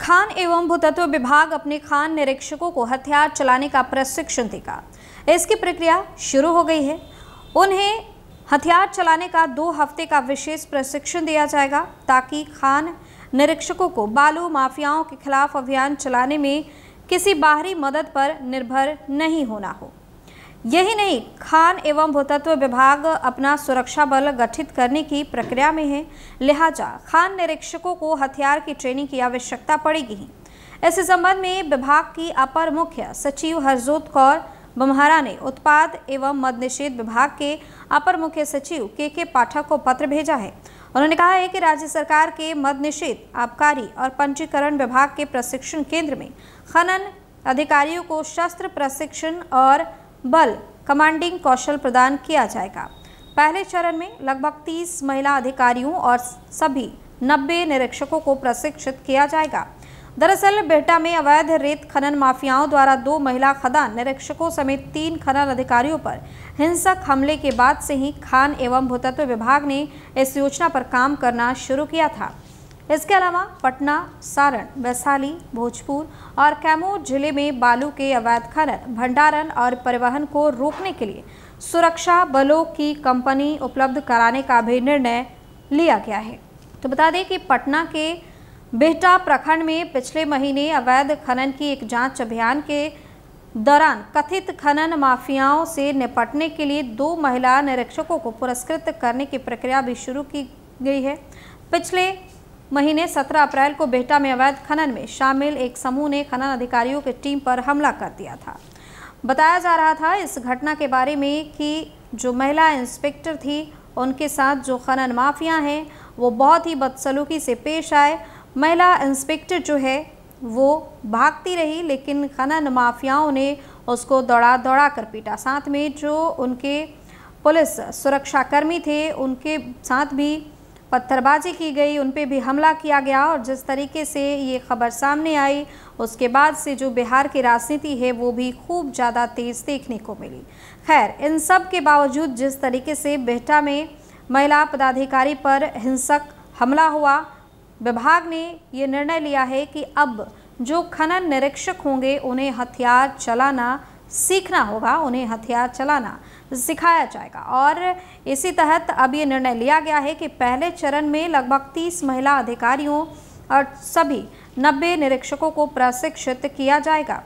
खान एवं भूतत्व विभाग अपने खान निरीक्षकों को हथियार चलाने का प्रशिक्षण देगा इसकी प्रक्रिया शुरू हो गई है उन्हें हथियार चलाने का दो हफ्ते का विशेष प्रशिक्षण दिया जाएगा ताकि खान निरीक्षकों को बालू माफियाओं के खिलाफ अभियान चलाने में किसी बाहरी मदद पर निर्भर नहीं होना हो यही नहीं खान एवं भूतत्व विभाग अपना सुरक्षा बल गठित करने की प्रक्रिया में है लिहाजा खान निरीक्षकों को हथियार की ट्रेनिंग की आवश्यकता पड़ेगी इस संबंध में विभाग की अपर मुख्य सचिव हरजोत कौर बमहरा ने उत्पाद एवं मद निषेध विभाग के अपर मुख्य सचिव के के पाठक को पत्र भेजा है उन्होंने कहा है कि राज्य सरकार के मद निषेध आबकारी और पंजीकरण विभाग के प्रशिक्षण केंद्र में खनन अधिकारियों को शस्त्र प्रशिक्षण और बल कमांडिंग कौशल प्रदान किया जाएगा पहले चरण में लगभग 30 महिला अधिकारियों और सभी 90 निरीक्षकों को प्रशिक्षित किया जाएगा दरअसल बेहटा में अवैध रेत खनन माफियाओं द्वारा दो महिला खदान निरीक्षकों समेत तीन खनन अधिकारियों पर हिंसक हमले के बाद से ही खान एवं भूतत्व विभाग ने इस योजना पर काम करना शुरू किया था इसके अलावा पटना सारण वैशाली भोजपुर और कैमूर जिले में बालू के अवैध खनन भंडारण और परिवहन को रोकने के लिए सुरक्षा बलों की कंपनी उपलब्ध कराने का भी निर्णय लिया गया है तो बता दें कि पटना के बेहटा प्रखंड में पिछले महीने अवैध खनन की एक जांच अभियान के दौरान कथित खनन माफियाओं से निपटने के लिए दो महिला निरीक्षकों को पुरस्कृत करने की प्रक्रिया भी शुरू की गई है पिछले महीने 17 अप्रैल को बेहटा में अवैध खनन में शामिल एक समूह ने खनन अधिकारियों की टीम पर हमला कर दिया था बताया जा रहा था इस घटना के बारे में कि जो महिला इंस्पेक्टर थी उनके साथ जो खनन माफिया हैं वो बहुत ही बदसलूकी से पेश आए महिला इंस्पेक्टर जो है वो भागती रही लेकिन खनन माफियाओं ने उसको दौड़ा दौड़ा कर पीटा साथ में जो उनके पुलिस सुरक्षाकर्मी थे उनके साथ भी पत्थरबाजी की गई उन पर भी हमला किया गया और जिस तरीके से ये खबर सामने आई उसके बाद से जो बिहार की राजनीति है वो भी खूब ज़्यादा तेज़ देखने को मिली खैर इन सब के बावजूद जिस तरीके से बेहटा में महिला पदाधिकारी पर हिंसक हमला हुआ विभाग ने ये निर्णय लिया है कि अब जो खनन निरीक्षक होंगे उन्हें हथियार चलाना सीखना होगा उन्हें हथियार चलाना सिखाया जाएगा और इसी तहत अब ये निर्णय लिया गया है कि पहले चरण में लगभग तीस महिला अधिकारियों और सभी नब्बे निरीक्षकों को प्रशिक्षित किया जाएगा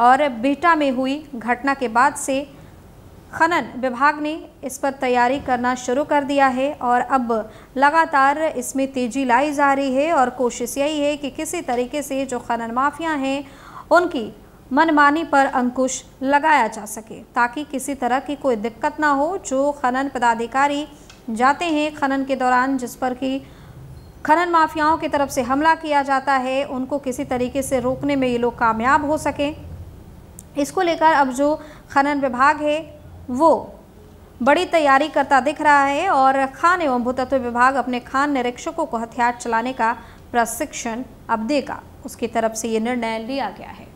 और बीटा में हुई घटना के बाद से खनन विभाग ने इस पर तैयारी करना शुरू कर दिया है और अब लगातार इसमें तेजी लाई जा रही है और कोशिश यही है कि किसी तरीके से जो खनन माफिया हैं उनकी मनमानी पर अंकुश लगाया जा सके ताकि किसी तरह की कोई दिक्कत ना हो जो खनन पदाधिकारी जाते हैं खनन के दौरान जिस पर कि खनन माफियाओं की तरफ से हमला किया जाता है उनको किसी तरीके से रोकने में ये लोग कामयाब हो सकें इसको लेकर अब जो खनन विभाग है वो बड़ी तैयारी करता दिख रहा है और खान एवं भूतत्व विभाग अपने खान निरीक्षकों को हथियार चलाने का प्रशिक्षण अब देगा उसकी तरफ से ये निर्णय लिया गया है